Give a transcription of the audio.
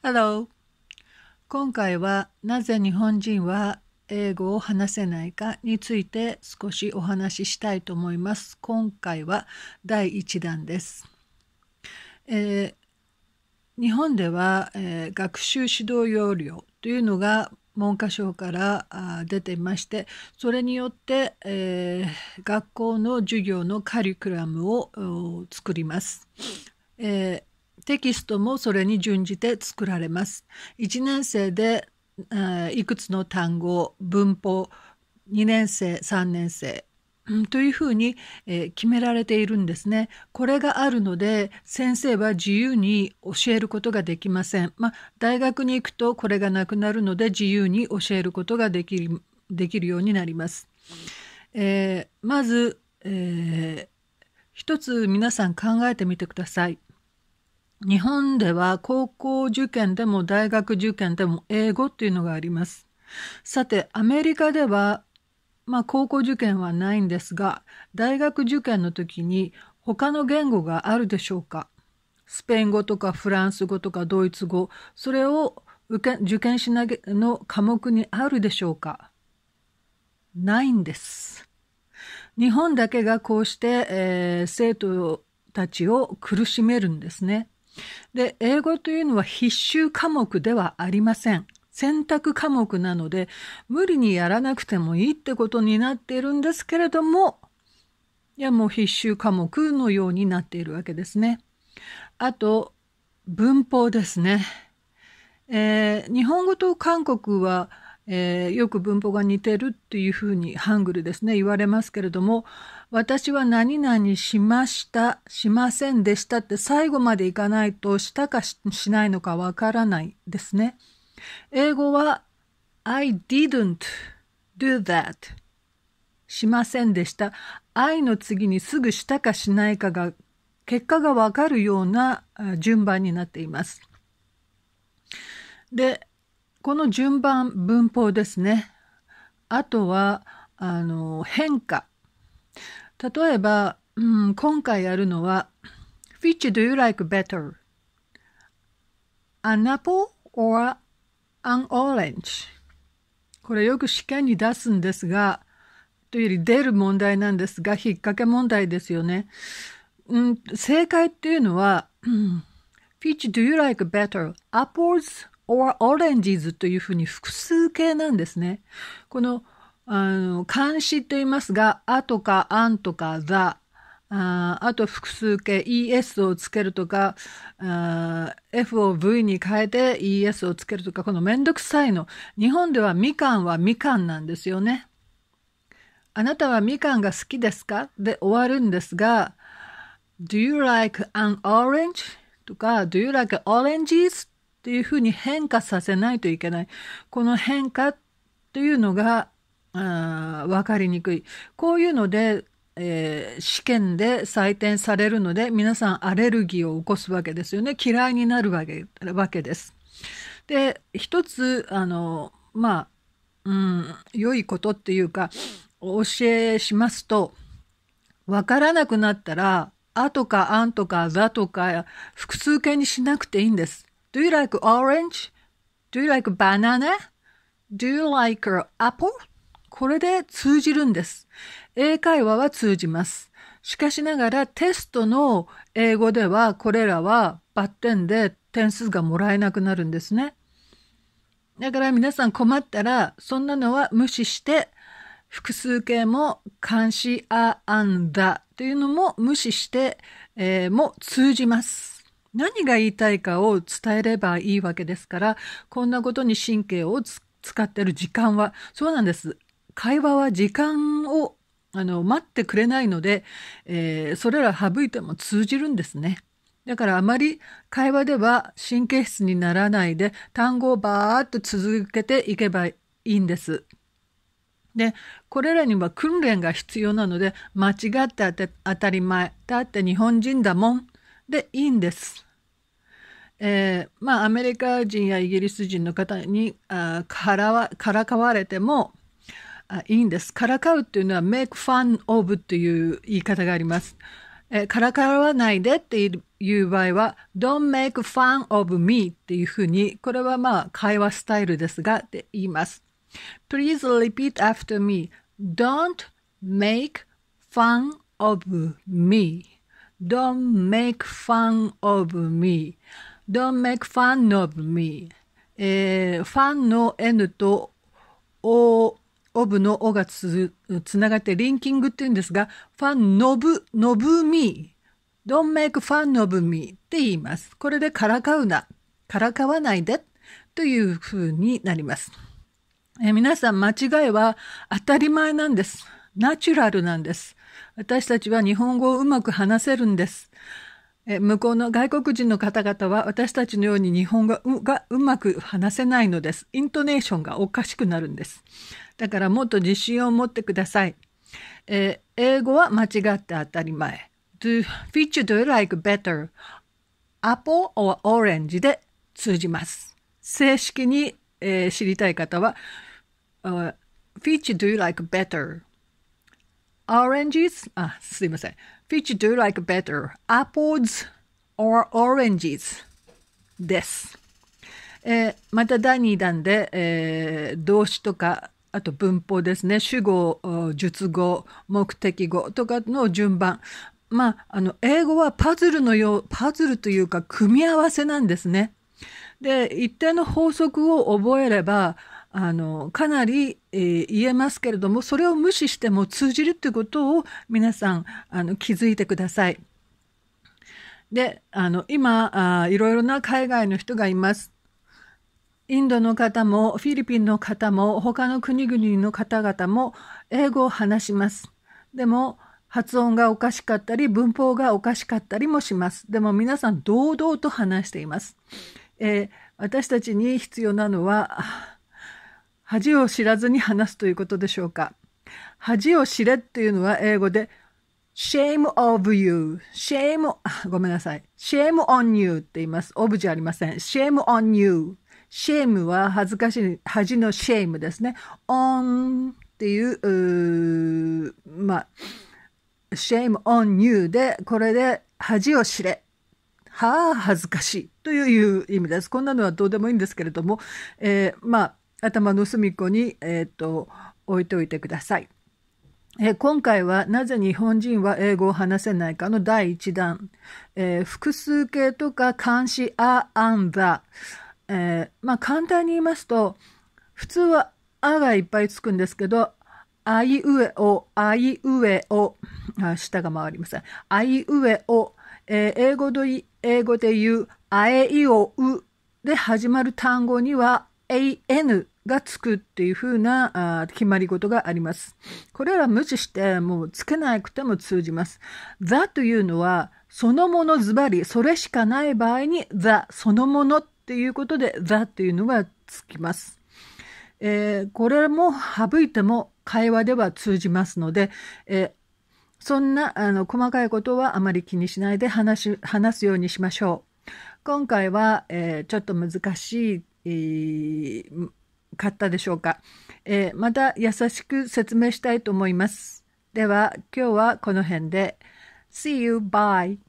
Hello! 今回はなぜ日本人は英語を話せないかについて少しお話ししたいと思います。今回は第1弾です。えー、日本では、えー、学習指導要領というのが文科省から出ていましてそれによって、えー、学校の授業のカリキュラムを作ります。えテキストもそれに準じて作られます。1年生でー、いくつの単語文法2年生3年生ん、というふうに、え決められているんですね。これがあるので先生は自由に教えることができません。まあ、大学に行くとこれがなくなるので自由に教えることができるできるようになります。えー、まず、えー、一つ皆さん考えてみてください。日本では高校受験でも大学受験でも英語っていうのがあります。さて、アメリカでは、まあ、高校受験はないんですが、大学受験の時に他の言語があるでしょうかスペイン語とかフランス語とかドイツ語、それを受験受験しなげの科目にあるでしょうかないんです。日本だけがこうして、えー、生徒たちを苦しめるんですね。で、英語というのは必修科目ではありません。選択科目なので、無理にやらなくてもいいってことになっているんですけれども、いや、もう必修科目のようになっているわけですね。あと、文法ですね。えー、日本語と韓国は、えー、よく文法が似てるっていうふうにハングルですね言われますけれども私は何々しましたしませんでしたって最後までいかないとしたかしないのかわからないですね英語は I didn't do that しませんでした I の次にすぐしたかしないかが結果がわかるような順番になっていますでこの順番文法ですね。あとはあの変化。例えば、うん、今回やるのは「Which do you like better?」「an apple or an orange?」これよく試験に出すんですがというより出る問題なんですが引っ掛け問題ですよね。うん、正解っていうのは「Which do you like better? Apples or oranges というふうに複数形なんですね。この、あの、監視と言いますが、あとかあんとか the あ、あと複数形 es をつけるとか、f を v に変えて es をつけるとか、このめんどくさいの。日本ではみかんはみかんなんですよね。あなたはみかんが好きですかで終わるんですが、Do you like an orange? とか、Do you like oranges? っていうふうに変化させないといけない。この変化というのが、わかりにくい。こういうので、えー、試験で採点されるので、皆さんアレルギーを起こすわけですよね。嫌いになるわけわけです。で、一つ、あの、まあ、うん、良いことっていうか、お教えしますと、わからなくなったら、あとかあんとかざとか複数形にしなくていいんです。Do you like orange? Do you like banana? Do you like apple? これで通じるんです。英会話は通じます。しかしながらテストの英語ではこれらはバッテンで点数がもらえなくなるんですね。だから皆さん困ったらそんなのは無視して複数形も監視ああんだというのも無視して、えー、も通じます。何が言いたいかを伝えればいいわけですから、こんなことに神経を使ってる時間は、そうなんです。会話は時間をあの待ってくれないので、えー、それら省いても通じるんですね。だからあまり会話では神経質にならないで単語をバーっと続けていけばいいんです。でこれらには訓練が必要なので間違って当たり前だって日本人だもんでいいんです。えー、まあ、アメリカ人やイギリス人の方にあからわからかわれてもあいいんです。からかうっていうのは make fun of という言い方があります。えー、からかわないでっていう場合は don't make fun of me っていうふうに、これはまあ会話スタイルですがって言います。please repeat after me don't make fun of me don't make fun of me Don't make fun of me、えー、ファンの N と O オブの「O がつながってリンキングっていうんですがファンのぶ、のぶみ。Don't make fun of me って言いますこれでからかうなからかわないでというふうになります、えー、皆さん間違いは当たり前なんですナチュラルなんです私たちは日本語をうまく話せるんですえ向こうの外国人の方々は私たちのように日本語がうまく話せないのです。イントネーションがおかしくなるんです。だからもっと自信を持ってください。えー、英語は間違って当たり前。Do, a c h do you like better? Apple or Orange で通じます。正式に、えー、知りたい方は、uh, a h i c h do you like better? Oranges? あ、すいません。which do like better, apples or oranges です。えー、また第2弾で、えー、動詞とか、あと文法ですね、主語、述語、目的語とかの順番。まあ、あの、英語はパズルのよう、パズルというか組み合わせなんですね。で、一定の法則を覚えれば、あのかなり、えー、言えますけれどもそれを無視しても通じるということを皆さんあの気づいてください。であの今あいろいろな海外の人がいます。インドの方もフィリピンの方も他の国々の方々も英語を話します。でも発音がおかしかったり文法がおかしかったりもします。でも皆さん堂々と話しています。えー、私たちに必要なのは恥を知らずに話すということでしょうか。恥を知れっていうのは英語で shame of you, shame, ごめんなさい。shame on you って言います。オブじゃありません。shame on you。shame は恥ずかしい、恥の shame ですね。on っていう、うまあ、shame on you で、これで恥を知れ。はあ、恥ずかしいという意味です。こんなのはどうでもいいんですけれども、えー、まあ、頭の隅っこに、えーと、置いておいてください。えー、今回はなぜ日本人は英語を話せないかの第1弾、えー、複数形とか監視あ、あんざ。えー、まあ、簡単に言いますと普通は「あ」がいっぱいつくんですけど「あいうえお」「あいうえお」あ下が回りません「あいうえお」え英語で英語で言う「あえいおう」で始まる単語には an がつくっていうふうな決まり事があります。これら無視してもうつけなくても通じます。the というのはそのものズバリ、それしかない場合に the そのものっていうことで the っていうのがつきます。えー、これも省いても会話では通じますので、えー、そんなあの細かいことはあまり気にしないで話すようにしましょう。今回は、えー、ちょっと難しいえ買ったでしょうか、えー、また優しく説明したいと思います。では今日はこの辺で。See you, bye!